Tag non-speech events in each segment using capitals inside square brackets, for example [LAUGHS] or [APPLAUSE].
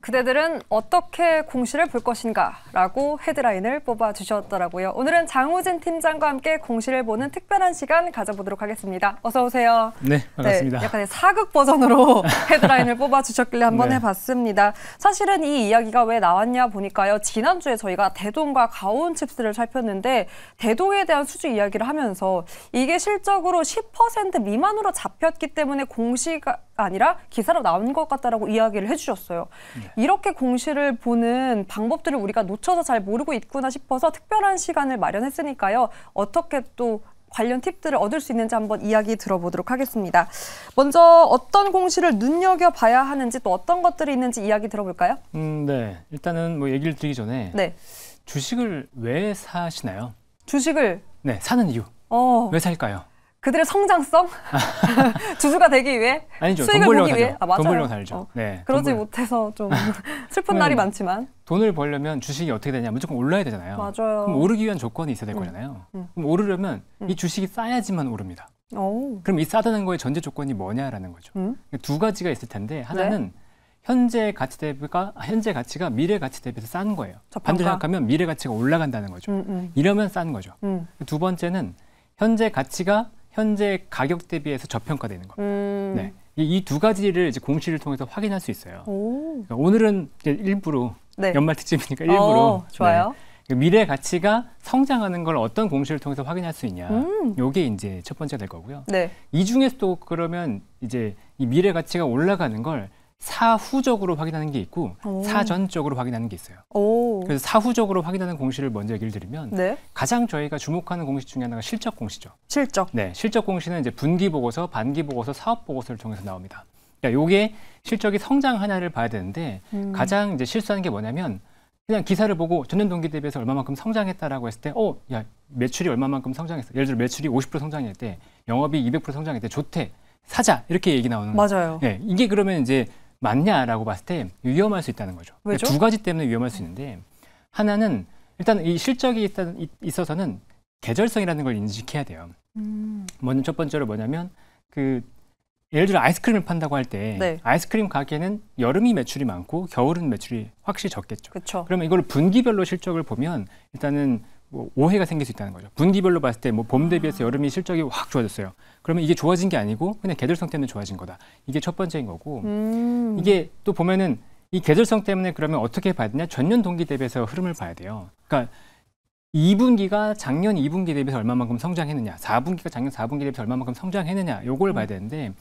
그대들은 어떻게 공시를 볼 것인가라고 헤드라인을 뽑아 주셨더라고요. 오늘은 장우진 팀장과 함께 공시를 보는 특별한 시간 가져보도록 하겠습니다. 어서 오세요. 네, 반갑습니다. 네, 약간의 사극 버전으로 [LAUGHS] 헤드라인을 뽑아 주셨길래 한번 네. 해봤습니다. 사실은 이 이야기가 왜 나왔냐 보니까요. 지난주에 저희가 대동과 가온 칩스를 살폈는데 대동에 대한 수주 이야기를 하면서 이게 실적으로 10% 미만으로 잡혔기 때문에 공시가 아니라 기사로 나온 것 같다라고 이야기를 해주셨어요. 네. 이렇게 공시를 보는 방법들을 우리가 놓쳐서 잘 모르고 있구나 싶어서 특별한 시간을 마련했으니까요. 어떻게 또 관련 팁들을 얻을 수 있는지 한번 이야기 들어보도록 하겠습니다. 먼저 어떤 공시를 눈여겨 봐야 하는지 또 어떤 것들이 있는지 이야기 들어볼까요? 음, 네. 일단은 뭐 얘기를 드리기 전에 네. 주식을 왜 사시나요? 주식을 네 사는 이유 어. 왜 살까요? 그들의 성장성 [LAUGHS] 주주가 되기 위해 아니죠. 수익을 보기 위해 아, 돈 벌려고 살죠. 어. 네, 그러지 못해서 좀 [LAUGHS] 슬픈 날이 많지만 돈을 벌려면 주식이 어떻게 되냐 무조건 올라야 되잖아요. 맞아요. 그럼 오르기 위한 조건이 있어야 될 음. 거잖아요. 음. 그럼 오르려면 음. 이 주식이 싸야지만 오릅니다. 오. 그럼 이 싸다는 거의 전제 조건이 뭐냐라는 거죠. 음? 그두 그러니까 가지가 있을 텐데 하나는 네. 현재 가치 대비가 현재 가치가 미래 가치 대비해서 싼 거예요. 반대로 생각하면 미래 가치가 올라간다는 거죠. 음, 음. 이러면 싼 거죠. 두 번째는 현재 가치가 현재 가격 대비해서 저평가되는 겁니다. 음. 네. 이두 가지를 이제 공시를 통해서 확인할 수 있어요. 그러니까 오늘은 일부러 네. 연말 특집이니까 일부러 어, 좋아요. 네. 그러니까 미래 가치가 성장하는 걸 어떤 공시를 통해서 확인할 수 있냐. 음. 요게 이제 첫 번째가 될 거고요. 네. 이 중에서도 그러면 이제 이 미래 가치가 올라가는 걸 사후적으로 확인하는 게 있고 오. 사전적으로 확인하는 게 있어요. 오. 그래서 사후적으로 확인하는 공시를 먼저 얘기를 드리면 네. 가장 저희가 주목하는 공시 중에 하나가 실적 공시죠. 실적. 네, 실적 공시는 이제 분기 보고서, 반기 보고서, 사업 보고서를 통해서 나옵니다. 그러니까 이게 실적이 성장 하나를 봐야 되는데 음. 가장 이제 실수하는 게 뭐냐면 그냥 기사를 보고 전년 동기 대비해서 얼마만큼 성장했다라고 했을 때, 어, 야 매출이 얼마만큼 성장했어. 예를 들어 매출이 50% 성장했대, 영업이 200% 성장했대, 좋대. 사자 이렇게 얘기 나오는 맞아요. 거예요. 네, 이게 그러면 이제 맞냐라고 봤을 때 위험할 수 있다는 거죠. 그러니까 왜죠? 두 가지 때문에 위험할 수 있는데 하나는 일단 이 실적이 일단 있어서는 계절성이라는 걸 인식해야 돼요. 음. 먼저 첫 번째로 뭐냐면 그 예를 들어 아이스크림을 판다고 할때 네. 아이스크림 가게는 여름이 매출이 많고 겨울은 매출이 확실히 적겠죠. 그쵸. 그러면 이걸 분기별로 실적을 보면 일단은 뭐 오해가 생길 수 있다는 거죠. 분기별로 봤을 때 뭐 봄 대비해서 아. 여름이 실적이 확 좋아졌어요. 그러면 이게 좋아진 게 아니고 그냥 계절성 때문에 좋아진 거다. 이게 첫 번째인 거고 음. 이게 또 보면은 이 계절성 때문에 그러면 어떻게 봐야 되냐? 전년 동기 대비해서 흐름을 봐야 돼요. 그러니까 2분기가 작년 2분기 대비해서 얼마만큼 성장했느냐, 4분기가 작년 4분기 대비해서 얼마만큼 성장했느냐, 요걸 음. 봐야 되는데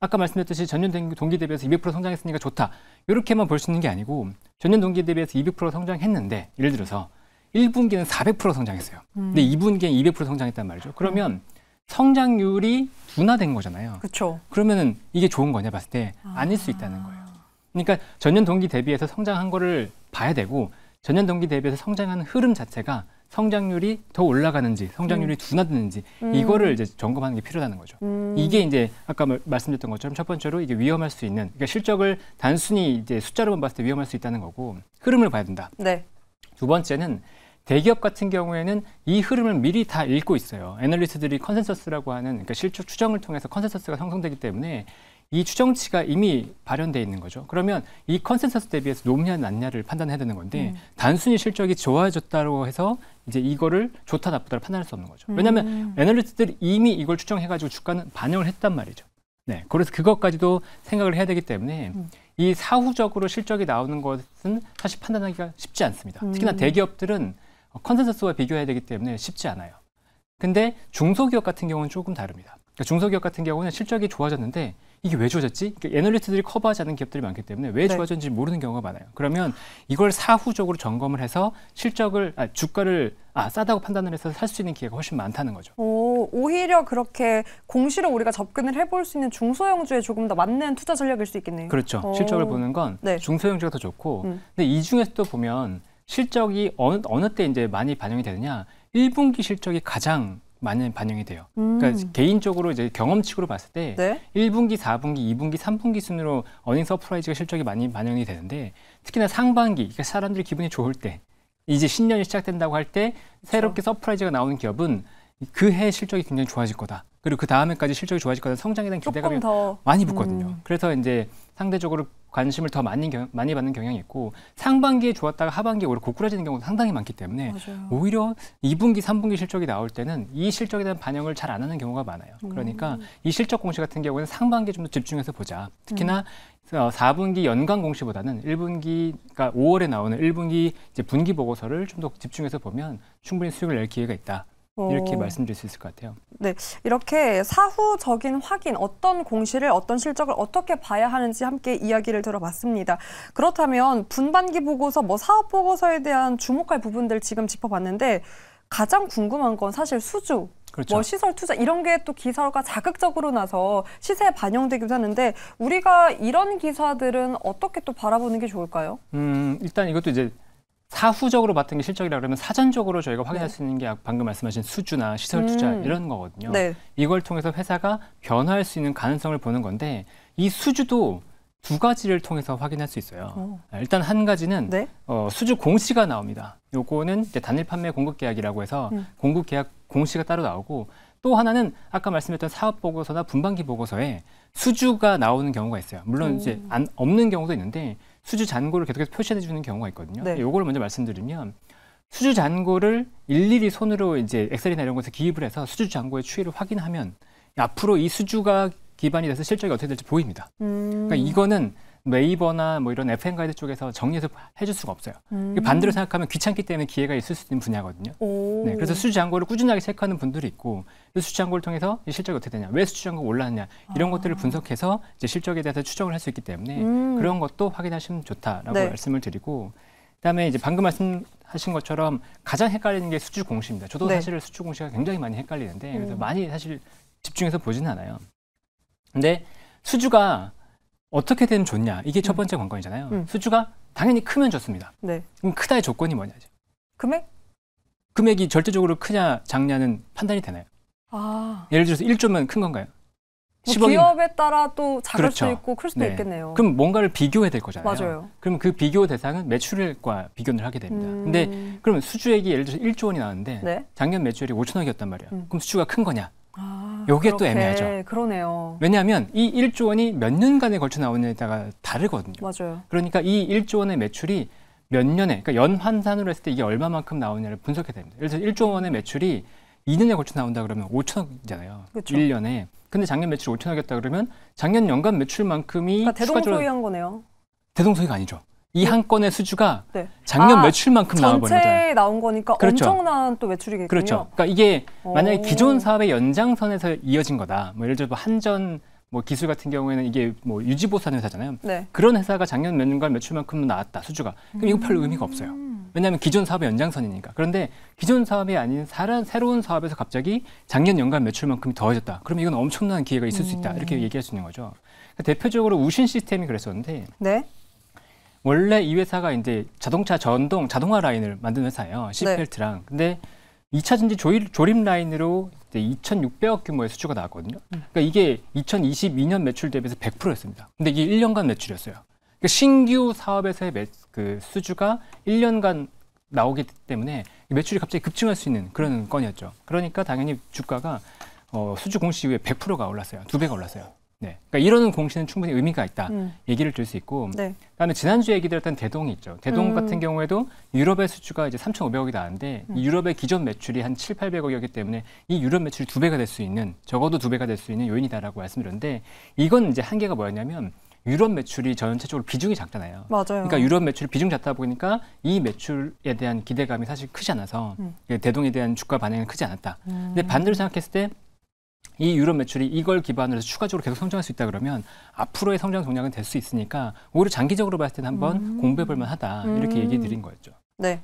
아까 말씀드렸듯이 전년 동기 대비해서 200% 성장했으니까 좋다. 이렇게만 볼 수 있는 게 아니고 전년 동기 대비해서 200% 성장했는데 예를 들어서 1분기는 400% 성장했어요. 음. 근데 2분기엔 200% 성장했단 말이죠. 그러면 음. 성장률이 둔화된 거잖아요. 그렇죠. 그러면은 이게 좋은 거냐 봤을 때 아. 아닐 수 있다는 거예요. 그러니까 전년 동기 대비해서 성장한 거를 봐야 되고 전년 동기 대비해서 성장하는 흐름 자체가 성장률이 더 올라가는지 성장률이 음. 둔화되는지 음. 이거를 이제 점검하는 게 필요하다는 거죠. 음. 이게 이제 아까 말씀드렸던 것처럼 첫 번째로 이게 위험할 수 있는 그러니까 실적을 단순히 이제 숫자로만 봤을 때 위험할 수 있다는 거고 흐름을 봐야 된다. 네. 두 번째는 대기업 같은 경우에는 이 흐름을 미리 다 읽고 있어요. 애널리스트들이 컨센서스라고 하는 그러니까 실적 추정을 통해서 컨센서스가 형성되기 때문에 이 추정치가 이미 발현돼 있는 거죠. 그러면 이 컨센서스 대비해서 높냐 낮냐를 판단해야 되는 건데 음. 단순히 실적이 좋아졌다고 해서 이제 이거를 좋다 나쁘다를 판단할 수 없는 거죠. 왜냐하면 음. 애널리스트들이 이미 이걸 추정해가지고 주가는 반영을 했단 말이죠. 네, 그래서 그것까지도 생각을 해야 되기 때문에 음. 이 사후적으로 실적이 나오는 것은 사실 판단하기가 쉽지 않습니다. 특히나 음. 대기업들은 컨센서스와 비교해야 되기 때문에 쉽지 않아요. 근데 중소기업 같은 경우는 조금 다릅니다. 그러니까 중소기업 같은 경우는 실적이 좋아졌는데 이게 왜 좋아졌지? 그러니까 애널리스트들이 커버하지 않은 기업들이 많기 때문에 왜 네. 좋아졌는지 모르는 경우가 많아요. 그러면 이걸 사후적으로 점검을 해서 실적을 아, 주가를 아 싸다고 판단을 해서 살 수 있는 기회가 훨씬 많다는 거죠. 오, 오히려 그렇게 공시로 우리가 접근을 해 볼 수 있는 중소형주에 조금 더 맞는 투자 전략일 수 있겠네요. 그렇죠. 오. 실적을 보는 건 네. 중소형주가 더 좋고, 음. 근데 이 중에서도 보면 실적이 어느, 어느 때 이제 많이 반영이 되느냐 1분기 실적이 가장 많이 반영이 돼요. 그러니까 음. 그러니까 개인적으로 이제 경험칙으로 봤을 때 네? 1분기, 4분기, 2분기, 3분기 순으로 어닝 서프라이즈가 실적이 많이 반영이 되는데 특히나 상반기, 그러니까 사람들이 기분이 좋을 때 이제 신년이 시작된다고 할 때 새롭게 서프라이즈가 그렇죠. 나오는 기업은 그 해 실적이 굉장히 좋아질 거다. 그리고 그 다음에까지 실적이 좋아질 거다. 성장에 대한 기대감이 많이 붙거든요. 음. 그래서 이제 상대적으로 관심을 더 많이, 경, 많이 받는 경향이 있고 상반기에 좋았다가 하반기에 오히려 고꾸라지는 경우도 상당히 많기 때문에 맞아요. 오히려 2분기, 3분기 실적이 나올 때는 이 실적에 대한 반영을 잘 안 하는 경우가 많아요. 음. 그러니까 음. 이 실적 공시 같은 경우는 에 상반기에 좀 더 집중해서 보자. 특히나 음. 4분기 어, 연간 공시보다는 1분기, 그러니까 5월에 나오는 1분기 이제 분기 보고서를 좀 더 집중해서 보면 충분히 수익을 낼 기회가 있다. 이렇게 어. 말씀드릴 수 있을 것 같아요. 네, 이렇게 사후적인 확인, 어떤 공시를 어떤 실적을 어떻게 봐야 하는지 함께 이야기를 들어봤습니다. 그렇다면 분반기 보고서, 뭐 사업 보고서에 대한 주목할 부분들 지금 짚어봤는데 가장 궁금한 건 사실 수주. 그렇죠. 뭐 시설 투자 이런 게 또 기사가 자극적으로 나서 시세에 반영되기도 하는데 우리가 이런 기사들은 어떻게 또 바라보는 게 좋을까요? 음, 일단 이것도 이제 사후적으로 봤던 게 실적이라 그러면 사전적으로 저희가 네. 확인할 네. 수 있는 게 방금 말씀하신 수주나 시설 음. 투자 음. 이런 거거든요. 네. 이걸 통해서 회사가 변화할 수 있는 가능성을 보는 건데 이 수주도 두 가지를 통해서 확인할 수 있어요. 오. 어. 아, 일단 한 가지는 네? 어, 수주 공시가 나옵니다. 요거는 단일 판매 공급 계약이라고 해서 음. 공급 계약 공시가 따로 나오고 또 하나는 아까 말씀했던 사업 보고서나 분반기 보고서에 수주가 나오는 경우가 있어요. 물론 오. 이제 안, 없는 경우도 있는데 수주 잔고를 계속해서 표시해 주는 경우가 있거든요. 네. 요거를 먼저 말씀드리면 수주 잔고를 일일이 손으로 이제 엑셀이나 이런 곳에 기입을 해서 수주 잔고의 추이를 확인하면 앞으로 이 수주가 기반이 돼서 실적이 어떻게 될지 보입니다. 음. 그러니까 이거는 네이버나 뭐 이런 FM 가이드 쪽에서 정리해서 해줄 수가 없어요. 음. 반대로 생각하면 귀찮기 때문에 기회가 있을 수 있는 분야거든요. 오. 네, 그래서 수주 잔고를 꾸준하게 체크하는 분들이 있고 수주 잔고를 통해서 실적이 어떻게 되냐, 왜 수주 잔고가 올랐냐 이런 아. 것들을 분석해서 이제 실적에 대해서 추정을 할 수 있기 때문에 음. 그런 것도 확인하시면 좋다라고 네. 말씀을 드리고 그다음에 이제 방금 말씀하신 것처럼 가장 헷갈리는 게 수주 공시입니다. 저도 네. 사실 수주 공시가 굉장히 많이 헷갈리는데 그래서 음. 많이 사실 집중해서 보지는 않아요. 근데 수주가 어떻게 되면 좋냐 이게 음. 첫 번째 관건이잖아요. 음. 수주가 당연히 크면 좋습니다. 네. 그럼 크다의 조건이 뭐냐죠. 금액? 금액이 절대적으로 크냐 작냐는 판단이 되나요? 아. 예를 들어서 1조면 큰 건가요? 뭐 기업에 따라 또 작을 그렇죠. 수도 있고 클 수도 네. 있겠네요. 그럼 뭔가를 비교해야 될 거잖아요. 맞아요. 그럼 그 비교 대상은 매출과 비교를 하게 됩니다. 음. 근데 그러면 수주액이 예를 들어서 1조 원이 나왔는데 네? 작년 매출이 5천억이었단 말이야. 음. 그럼 수주가 큰 거냐? 요게 또 애매하죠. 그러네요. 왜냐하면 이 1조 원이 몇 년간에 걸쳐 나오느냐에 다가 다르거든요. 맞아요. 그러니까 이 1조 원의 매출이 몇 년에, 그러니까 연 환산으로 했을 때 이게 얼마만큼 나오느냐를 분석해야 됩니다. 예를 들어서 1조 원의 매출이 2년에 걸쳐 나온다 그러면 5천억이잖아요. 그쵸. 1년에. 근데 작년 매출 5천억이었다 그러면 작년 연간 매출만큼이 그러니까 대동소이한 거네요. 대동소이가 아니죠. 이한 뭐 건의 수주가 네. 작년 아, 매출만큼 나와버린 거죠. 전체 나온 거니까 그렇죠. 엄청난 또 매출이겠군요. 그렇죠. 그러니까 이게 만약에 기존 사업의 연장선에서 이어진 거다. 뭐 예를 들어 뭐 한전 뭐 기술 같은 경우에는 이게 뭐 유지보수하는 회사잖아요. 네. 그런 회사가 작년 몇 년간 매출만큼 나왔다 수주가. 그럼 이거 별로 의미가 음. 없어요. 왜냐하면 기존 사업의 연장선이니까. 그런데 기존 사업이 아닌 다른 새로운 사업에서 갑자기 작년 연간 매출만큼이 더해졌다. 그럼 이건 엄청난 기회가 있을 음. 수 있다. 이렇게 음. 얘기할 수 있는 거죠. 그러니까 대표적으로 우신 시스템이 그랬었는데 네? 원래 이 회사가 이제 자동차 전동 자동화 라인을 만든 회사예요. 네. 시펠트랑. 네. 근데 2차 전지 조립, 조립 라인으로 이제 2,600억 규모의 수주가 나왔거든요. 음. 그러니까 이게 2022년 매출 대비해서 100%였습니다. 근데 이게 1년간 매출이었어요. 그러니까 신규 사업에서의 매, 그 수주가 1년간 나오기 때문에 매출이 갑자기 급증할 수 있는 그런 건이었죠. 그러니까 당연히 주가가 어, 수주 공시 이후에 100%가 올랐어요. 두 배가 올랐어요. 네. 그러니까 이런 공시는 충분히 의미가 있다 음. 얘기를 들 수 있고 네. 그다음에 지난주에 얘기 드렸던 대동이 있죠. 대동 음. 같은 경우에도 유럽의 수주가 이제 3,500억이 나왔는데 음. 유럽의 기존 매출이 한 7, 800억이었기 때문에 이 유럽 매출이 두 배가 될 수 있는 적어도 두 배가 될 수 있는 요인이다라고 말씀드렸는데 이건 이제 한계가 뭐였냐면 유럽 매출이 전체적으로 비중이 작잖아요. 맞아요. 그러니까 유럽 매출 비중 작다 보니까 이 매출에 대한 기대감이 사실 크지 않아서 음. 예, 대동에 대한 주가 반응은 크지 않았다. 음. 근데 반대로 생각했을 때이 유럽 매출이 이걸 기반으로 해서 추가적으로 계속 성장할 수 있다 그러면 앞으로의 성장 동향은될 수 있으니까 오히려 장기적으로 봤을 때는 한번 음. 공부해볼 만하다 이렇게 음. 얘기 드린 음. 거였죠. 네.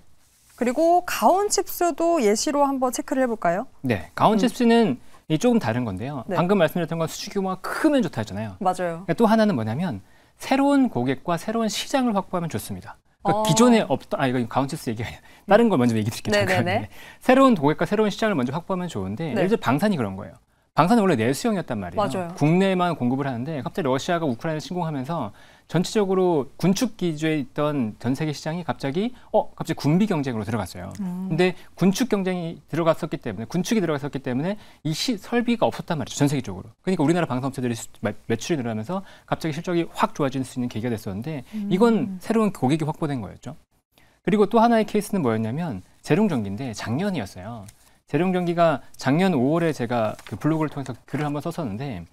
그리고 가온 칩스도 예시로 한번 체크를 해볼까요? 네. 가온 음. 칩스는 이 조금 다른 건데요. 네. 방금 말씀드렸던 건수주 규모가 크면 좋다 했잖아요. 맞아요. 그러니까 또 하나는 뭐냐면 새로운 고객과 새로운 시장을 확보하면 좋습니다. 그러니까 어... 기존에 없던 아 이거 가운치스 얘기 아니야. 다른 걸 먼저 얘기 드릴게요. 잠깐. [LAUGHS] 새로운 고객과 새로운 시장을 먼저 확보하면 좋은데 네. 예를 들어 방산이 그런 거예요. 방산은 원래 내수용이었단 말이에요. 맞아요. 국내만 공급을 하는데 갑자기 러시아가 우크라이나 침공하면서 전체적으로 군축 기조에 있던 전 세계 시장이 갑자기 어 갑자기 군비 경쟁으로 들어갔어요. 음. 근데 군축 경쟁이 들어갔었기 때문에 군축이 들어갔었기 때문에 이 시, 설비가 없었단 말이죠. 전 세계적으로. 그러니까 우리나라 방산업체들이 매, 출이 늘어나면서 갑자기 실적이 확 좋아질 수 있는 계기가 됐었는데 음. 이건 새로운 고객이 확보된 거였죠. 그리고 또 하나의 케이스는 뭐였냐면 재롱 전기인데 작년이었어요. 재룡 경기가 작년 5월에 제가 그 블로그를 통해서 글을 한번 썼었는데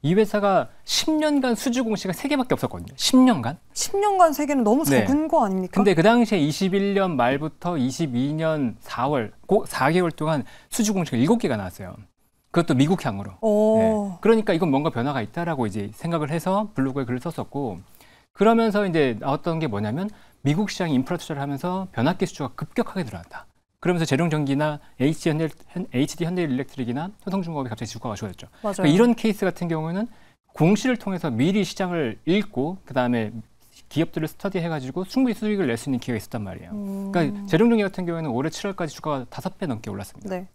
이 회사가 10년간 수주 공시가 3개밖에 없었거든요. 10년간? 10년간 3개는 너무 적은 네. 거 아닙니까? 근데 그 당시에 21년 말부터 22년 4월, 고 4개월 동안 수주 공시가 7개가 나왔어요. 그것도 미국향으로. 네. 그러니까 이건 뭔가 변화가 있다라고 이제 생각을 해서 블로그에 글을 썼었고 그러면서 이제 나왔던 게 뭐냐면 미국 시장 인프라 투자를 하면서 변압기 수주가 급격하게 늘어났다. 그러면서 재룡전기나 HD 현대 현대 일렉트릭이나 삼성중공업이 갑자기 주가가 좋아졌죠. 그러니까 이런 케이스 같은 경우는 에 공시를 통해서 미리 시장을 읽고 그다음에 기업들을 스터디해가지고 충분히 수익을 낼 수 있는 기회가 있었단 말이에요. 그러니까 음. 그러니까 재룡전기 같은 경우에는 올해 7월까지 주가가 다섯 배 넘게 올랐습니다. 네.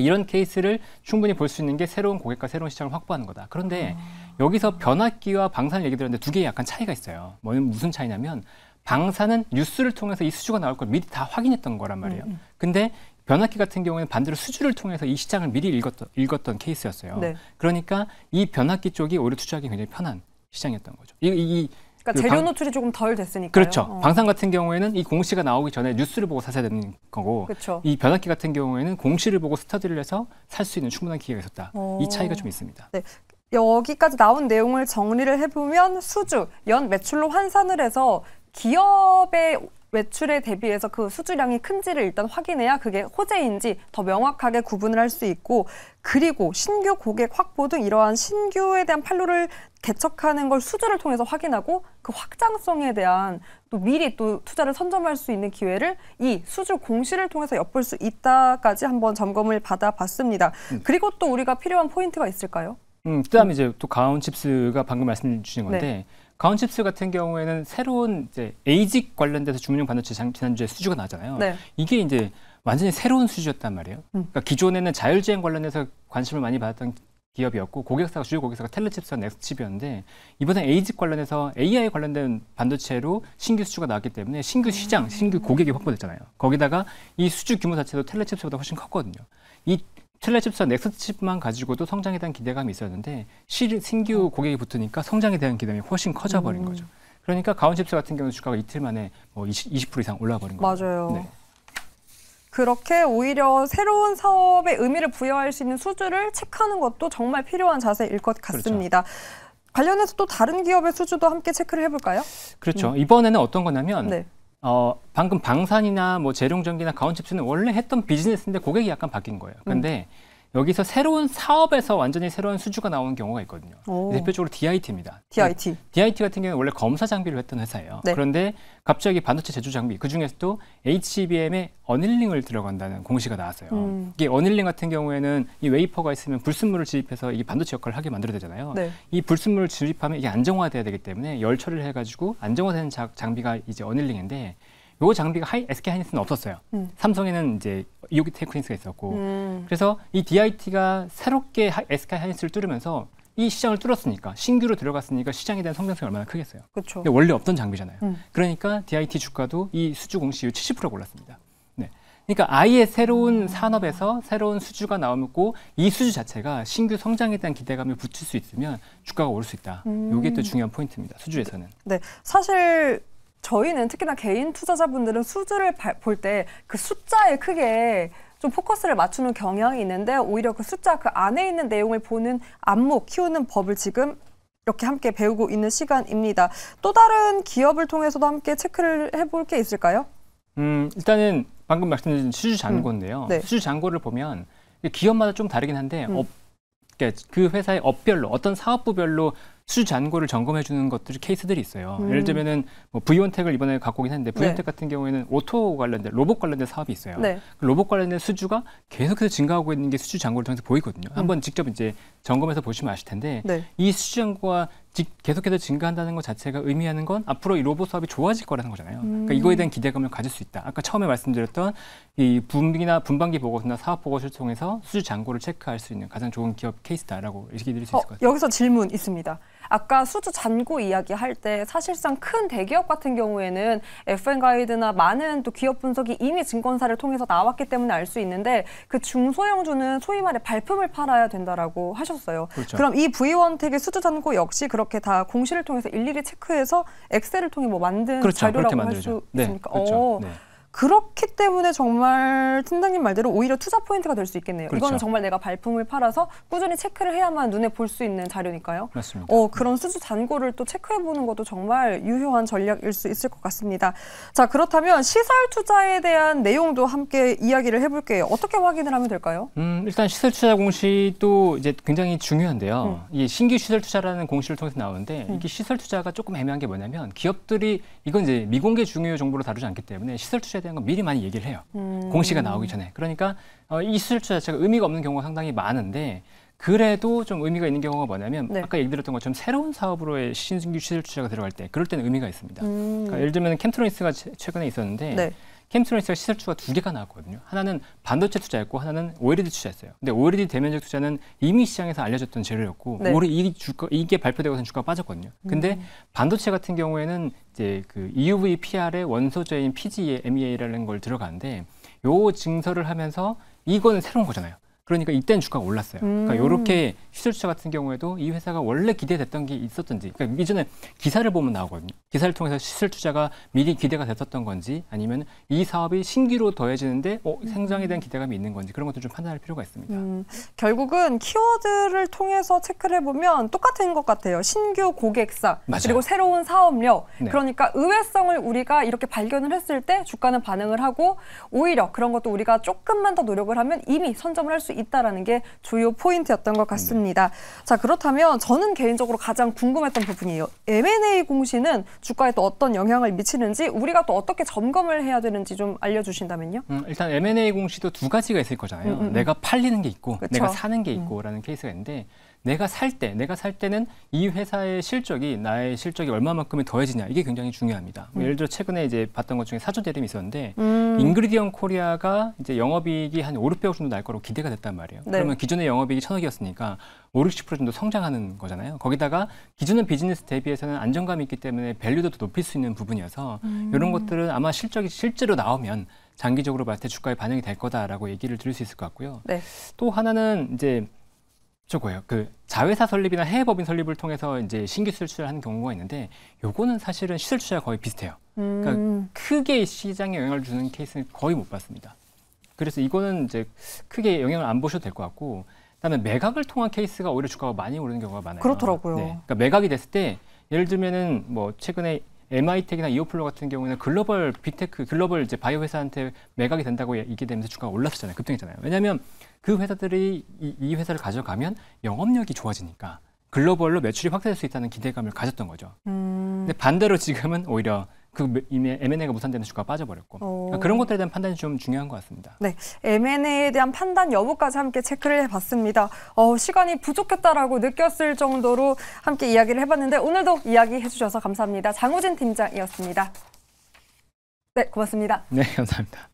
그러니까 이런 케이스를 충분히 볼 수 있는 게 새로운 고객과 새로운 시장을 확보하는 거다. 그런데 음. 여기서 변압기와 방산 얘기 들었는데 두 개의 약간 차이가 있어요. 뭐 무슨 차이냐면 방사는 뉴스를 통해서 이 수주가 나올 걸 미리 다 확인했던 거란 말이에요. 음, 음. 근데 변압기 같은 경우에는 반대로 수주를 통해서 이 시장을 미리 읽었던, 읽었던 케이스였어요. 네. 그러니까 이 변압기 쪽이 오히려 투자하기 굉장히 편한 시장이었던 거죠. 이, 이 그러니까 그 재료 방, 노출이 조금 덜됐으니까 그렇죠. 어. 방산 같은 경우에는 이 공시가 나오기 전에 뉴스를 보고 사셔야 되는 거고 그렇이 변압기 같은 경우에는 공시를 보고 스터디를 해서 살 수 있는 충분한 기회가 있었다. 어. 이 차이가 좀 있습니다. 네. 여기까지 나온 내용을 정리를 해보면 수주, 연 매출로 환산을 해서 기업의 외출에 대비해서 그 수주량이 큰지를 일단 확인해야 그게 호재인지 더 명확하게 구분을 할 수 있고 그리고 신규 고객 확보 등 이러한 신규에 대한 판로를 개척하는 걸 수주를 통해서 확인하고 그 확장성에 대한 또 미리 또 투자를 선점할 수 있는 기회를 이 수주 공시를 통해서 엿볼 수 있다까지 한번 점검을 받아봤습니다. 음. 그리고 또 우리가 필요한 포인트가 있을까요? 음, 그다음 음. 이제 또 가온 칩스가 방금 말씀해 주신 건데 네. 가온칩스 같은 경우에는 새로운 이제 에이직 관련돼서 주문용 반도체 지난주에 수주가 나잖아요. 네. 이게 이제 완전히 새로운 수주였단 말이에요. 음. 그러니까 기존에는 자율주행 관련해서 관심을 많이 받았던 기업이었고 고객사가 주요 고객사가 텔레칩스와 넥스칩이었는데 이번에 에이직 관련해서 AI 관련된 반도체로 신규 수주가 나왔기 때문에 신규 시장, 음. 신규 고객이 확보됐잖아요. 거기다가 이 수주 규모 자체도 텔레칩스보다 훨씬 컸거든요. 이 첼레 칩스와 넥스트 칩만 가지고도 성장에 대한 기대감이 있었는데 신규 어. 고객이 붙으니까 성장에 대한 기대감이 훨씬 커져버린 음. 거죠. 그러니까 가온칩스 같은 경우는 주가가 이틀 만에 뭐 20, 20% 이상 올라버린 거죠. 맞아요. 네. 그렇게 오히려 새로운 사업의 의미를 부여할 수 있는 수주를 체크하는 것도 정말 필요한 자세일 것 그렇죠. 같습니다. 그렇죠. 관련해서 또 다른 기업의 수주도 함께 체크를 해볼까요? 그렇죠. 음. 이번에는 어떤 거냐면 네. 어, 방금 방산이나 뭐 재룡전기나 가온칩스는 원래 했던 비즈니스인데 고객이 약간 바뀐 거예요. 근데 음. 여기서 새로운 사업에서 완전히 새로운 수주가 나오는 경우가 있거든요. 오. 대표적으로 DIT입니다. DIT. DIT 같은 경우는 원래 검사 장비를 했던 회사예요. 네. 그런데 갑자기 반도체 제조 장비 그 중에서도 HBM의 어닐링을 들어간다는 공시가 나왔어요. 음. 이게 어닐링 같은 경우에는 이 웨이퍼가 있으면 불순물을 주입해서 이게 반도체 역할을 하게 만들어야 되잖아요. 네. 이 불순물을 주입하면 이게 안정화돼야 되기 때문에 열처리를 해가지고 안정화되는 장비가 이제 어닐링인데 요 장비가 하이, SK 하이닉스는 없었어요. 음. 삼성에는 이제 이오기 테크닉스가 있었고 음. 그래서 이 DIT가 새롭게 하, SK 하이닉스를 뚫으면서 이 시장을 뚫었으니까 신규로 들어갔으니까 시장에 대한 성장성이 얼마나 크겠어요. 그렇죠. 원래 없던 장비잖아요. 음. 그러니까 DIT 주가도 이 수주 공시 이후 70% 올랐습니다. 네. 그러니까 아예 새로운 음. 산업에서 새로운 수주가 나오고 이 수주 자체가 신규 성장에 대한 기대감을 붙일 수 있으면 주가가 오를 수 있다. 음. 이게 또 중요한 포인트입니다. 수주에서는. 네. 사실 저희는 특히나 개인 투자자분들은 수주를 볼 때 그 숫자에 크게 좀 포커스를 맞추는 경향이 있는데 오히려 그 숫자 그 안에 있는 내용을 보는 안목 키우는 법을 지금 이렇게 함께 배우고 있는 시간입니다. 또 다른 기업을 통해서도 함께 체크를 해볼 게 있을까요? 음, 일단은 방금 말씀드린 수주 음. 잔고인데요. 음, 네. 수주 잔고를 보면 기업마다 좀 다르긴 한데 음. 업, 그러니까 그 회사의 업별로 어떤 사업부별로 수잔고를 점검해 주는 것들이 케이스들이 있어요. 음. 예를 들면은 뭐브이온텍을 이번에 갖고 오긴 했는데 V온택 네. 같은 경우에는 오토 관련된 로봇 관련된 사업이 있어요. 네. 그 로봇 관련된 수주가 계속해서 증가하고 있는 게 수주 잔고를 통해서 보이거든요. 음. 한번 직접 이제 점검해서 보시면 아실 텐데 네. 이 수주 잔고가 계속해서 증가한다는 것 자체가 의미하는 건 앞으로 이 로봇 사업이 좋아질 거라는 거잖아요. 음. 그러니까 이거에 음. 대한 기대감을 가질 수 있다. 아까 처음에 말씀드렸던 이 분기나 분반기 보고서나 사업 보고서를 통해서 수주 잔고를 체크할 수 있는 가장 좋은 기업 케이스다라고 얘기 드릴 수 있을 어, 것 같아요. 여기서 질문 있습니다. 아까 수주 잔고 이야기할 때 사실상 큰 대기업 같은 경우에는 FN 가이드나 많은 또 기업 분석이 이미 증권사를 통해서 나왔기 때문에 알 수 있는데 그 중소형주는 소위 말해 발품을 팔아야 된다라고 하셨어요. 그렇죠. 그럼 이 V1택의 수주 잔고 역시 그렇게 다 공시를 통해서 일일이 체크해서 엑셀을 통해 뭐 만든 그렇죠. 자료라고 할수 네, 있습니까? 네. 그렇죠. 어. 네. 그렇기 때문에 정말 팀장님 말대로 오히려 투자 포인트가 될 수 있겠네요. 그렇죠. 이거는 정말 내가 발품을 팔아서 꾸준히 체크를 해야만 눈에 볼 수 있는 자료니까요. 맞습니다. 어, 그런 수주 잔고를 또 체크해 보는 것도 정말 유효한 전략일 수 있을 것 같습니다. 자, 그렇다면 시설 투자에 대한 내용도 함께 이야기를 해 볼게요. 어떻게 확인을 하면 될까요? 음, 일단 시설 투자 공시도 이제 굉장히 중요한데요. 음. 이 신규 시설 투자라는 공시를 통해서 나오는데 음. 이게 시설 투자가 조금 애매한 게 뭐냐면 기업들이 이건 이제 미공개 중요 정보로 다루지 않기 때문에 시설 투자에 대한 대한 건 미리 많이 얘기를 해요. 음. 공시가 나오기 전에. 그러니까 어, 이 수술처 자체가 의미가 없는 경우가 상당히 많은데 그래도 좀 의미가 있는 경우가 뭐냐면 네. 아까 얘기 드렸던 것처럼 새로운 사업으로의 신규 승 시술 투자가 들어갈 때 그럴 때는 의미가 있습니다. 음. 그러니까 예를 들면 캠트로니스가 최근에 있었는데 네. 햄스트론에서 시설추가 두 개가 나왔거든요. 하나는 반도체 투자였고 하나는 OLED 투자였어요. 근데 OLED 대면적 투자는 이미 시장에서 알려졌던 재료였고 네. 올해 이 주가, 이게 발표되고선 주가 빠졌거든요. 근데 음. 반도체 같은 경우에는 이제 그 EUV PR의 원소재인 PGMEA라는 걸 들어가는데 요 증설을 하면서 이거는 새로운 거잖아요. 그러니까 이때는 주가가 올랐어요. 그러니까 음. 그러니까 이렇게 시술차 같은 경우에도 이 회사가 원래 기대됐던 게 있었던지, 그러니까 이전에 기사를 보면 나오거든요. 기사를 통해서 시술 투자가 미리 기대가 됐었던 건지, 아니면 이 사업이 신기로 더해지는데 어, 성장에 대한 음. 기대감이 있는 건지 그런 것도 좀 판단할 필요가 있습니다. 음. 결국은 키워드를 통해서 체크를 해보면 똑같은 것 같아요. 신규 고객사 맞아요. 그리고 새로운 사업력. 네. 그러니까 의외성을 우리가 이렇게 발견을 했을 때 주가는 반응을 하고 오히려 그런 것도 우리가 조금만 더 노력을 하면 이미 선점을 할수 있다라는 게 주요 포인트였던 것 같습니다. 네. 자 그렇다면 저는 개인적으로 가장 궁금했던 부분이에요. M&A 공시는 주가에 또 어떤 영향을 미치는지 우리가 또 어떻게 점검을 해야 되는지 좀 알려주신다면요. 음, 일단 M&A 공시도 두 가지가 있을 거잖아요. 음, 음, 음, 내가 팔리는 게 있고 그쵸? 내가 사는 게 음. 있고라는 케이스가 있는데 내가 살 때, 내가 살 때는 이 회사의 실적이 나의 실적이 얼마만큼이 더해지냐 이게 굉장히 중요합니다. 뭐 음. 예를 들어 최근에 이제 봤던 것 중에 사주 대림이 있었는데 음. 잉그리디언 코리아가 이제 영업이익이 한 5, 6배 정도 날 거로 기대가 됐단 말이에요. 네. 그러면 기존의 영업이익이 1000억이었으니까 5, 60% 정도 성장하는 거잖아요. 거기다가 기존의 비즈니스 대비해서는 안정감이 있기 때문에 밸류도 더 높일 수 있는 부분이어서 음. 이런 것들은 아마 실적이 실제로 나오면 장기적으로 봤을 때 주가에 반영이 될 거다라고 얘기를 들을 수 있을 것 같고요. 네. 또 하나는 이제 저거예요. 그 자회사 설립이나 해외 법인 설립을 통해서 이제 신규 수출을 하는 경우가 있는데 요거는 사실은 시설 투자 거의 비슷해요. 그러니까 음. 그러니까 크게 시장에 영향을 주는 케이스는 거의 못 봤습니다. 그래서 이거는 이제 크게 영향을 안 보셔도 될 것 같고 그다음에 매각을 통한 케이스가 오히려 주가가 많이 오르는 경우가 많아요. 그렇더라고요. 네. 그러니까 매각이 됐을 때 예를 들면은 뭐 최근에 MI텍이나 이오플로 e 같은 경우에는 글로벌 빅테크, 글로벌 이제 바이오 회사한테 매각이 된다고 얘기되면서 주가가 올랐었잖아요. 급등했잖아요. 왜냐하면 그 회사들이 이, 이 회사를 가져가면 영업력이 좋아지니까 글로벌로 매출이 확대될 수 있다는 기대감을 가졌던 거죠. 음. 근데 반대로 지금은 오히려 그 이미 M&A가 무산되는 주가 빠져버렸고 어. 그러니까 그런 것들에 대한 판단이 좀 중요한 것 같습니다. 네, M&A에 대한 판단 여부까지 함께 체크를 해봤습니다. 어, 시간이 부족했다라고 느꼈을 정도로 함께 이야기를 해봤는데 오늘도 이야기해 주셔서 감사합니다. 장우진 팀장이었습니다. 네, 고맙습니다. 네, 감사합니다.